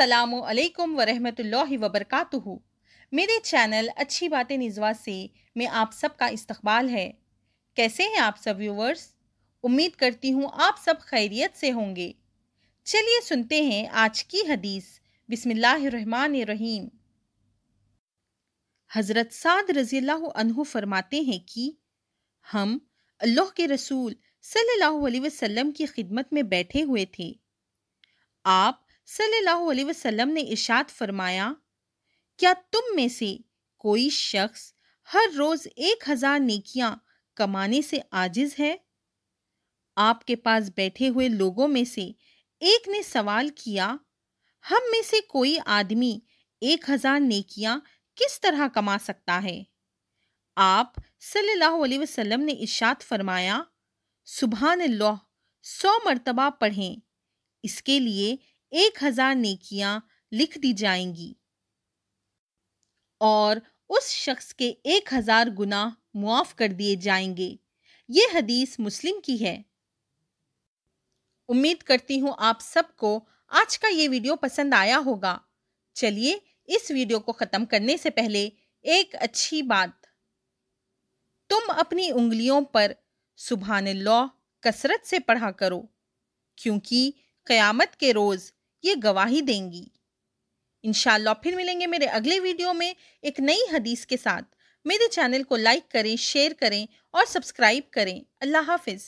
असलकम वरहमल वबरक मेरे चैनल अच्छी बातें निजवा से में आप सबका इस्तकबाल है कैसे हैं आप सब व्यूवर्स उम्मीद करती हूँ आप सब खैरियत से होंगे चलिए सुनते हैं आज की हदीस बिसमीम हज़रत साद रजील्ला फरमाते हैं कि हम अल्लाह के रसूल सल्लल्लाहु अलैहि वसल्लम की खिदमत में बैठे हुए थे आप सल्लल्लाहु अलैहि वसल्लम ने इशाद फरमाया क्या तुम में से कोई शख्स हर रोज एक हजार नेकियां कमाने से आजिज है आपके पास बैठे हुए लोगों में से एक ने सवाल किया हम में से कोई आदमी एक हजार नेकियां किस तरह कमा सकता है आप सल्लल्लाहु अलैहि वसल्लम ने इशात फरमाया सुबह अल्लाह सौ मरतबा पढ़ें इसके लिए एक हजार नेकियां लिख दी जाएंगी और उस शख्स के एक हजार गुना मुआफ कर दिए जाएंगे ये हदीस मुस्लिम की है उम्मीद करती हूँ आप सबको आज का ये वीडियो पसंद आया होगा चलिए इस वीडियो को ख़त्म करने से पहले एक अच्छी बात तुम अपनी उंगलियों पर सुबह लॉ कसरत से पढ़ा करो क्योंकि क़यामत के रोज़ ये गवाही देंगी इनशाला फिर मिलेंगे मेरे अगले वीडियो में एक नई हदीस के साथ मेरे चैनल को लाइक करें शेयर करें और सब्सक्राइब करें अल्लाह हाफिज़